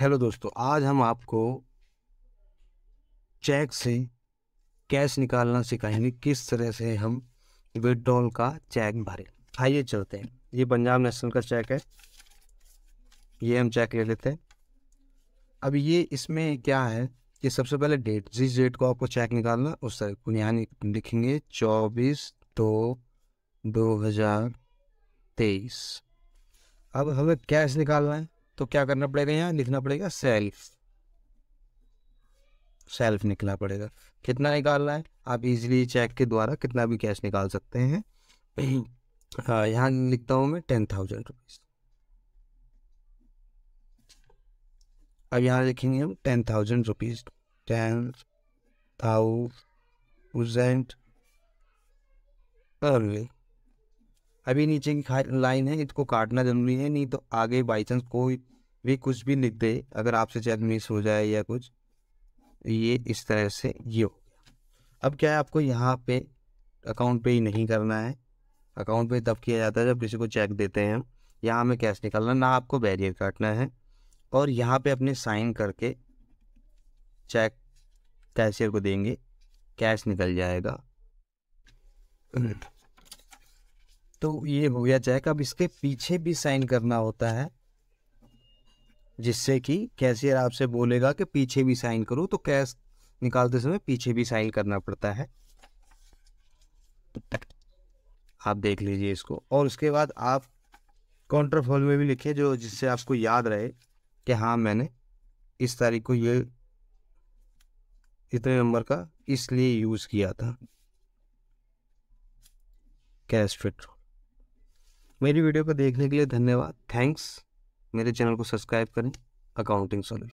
hello दोस्तों आज हम आपको चेक से कैश निकालना सिखाएंगे किस तरह से हम विड्रॉल का चेक भरें आइए चलते हैं ये पंजाब नेशनल का चेक है ये हम चेक ले लेते हैं अब ये इसमें क्या है कि सबसे पहले डेट जिस डेट को आपको चेक निकालना उस तरह यानी लिखेंगे चौबीस दो दो हज़ार तेईस अब हमें कैश निकालना है तो क्या करना पड़ेगा यहाँ लिखना पड़ेगा सेल्फ सेल्फ निकला पड़ेगा कितना निकालना है आप इजीली चेक के द्वारा कितना भी कैश निकाल सकते हैं हाँ, यहाँ लिखता हूँ मैं टेन थाउजेंड रुपीज़ अब यहाँ लिखेंगे हम ten thousand rupees ten thousand early अभी नीचे की लाइन है इसको काटना ज़रूरी है नहीं तो आगे बाई चांस कोई भी कुछ भी लिख दे अगर आपसे चेक मिस हो जाए या कुछ ये इस तरह से ये हो गया अब क्या है आपको यहाँ पे अकाउंट पे ही नहीं करना है अकाउंट पे तब किया जाता है जब किसी को चेक देते हैं हम यहाँ हमें कैश निकालना ना आपको बैरियर काटना है और यहाँ पे अपने साइन करके चेक कैशियर को देंगे कैश निकल जाएगा तो ये हो गया चेक अब इसके पीछे भी साइन करना होता है जिससे कि कैशियर आपसे बोलेगा कि पीछे भी साइन करो तो कैश निकालते समय पीछे भी साइन करना पड़ता है तो आप देख लीजिए इसको और उसके बाद आप काउंटर फॉल में भी लिखे जो जिससे आपको याद रहे कि हाँ मैंने इस तारीख को ये इतने नंबर का इसलिए यूज़ किया था कैश फिट मेरी वीडियो को देखने के लिए धन्यवाद थैंक्स मेरे चैनल को सब्सक्राइब करें अकाउंटिंग सॉल्यूशन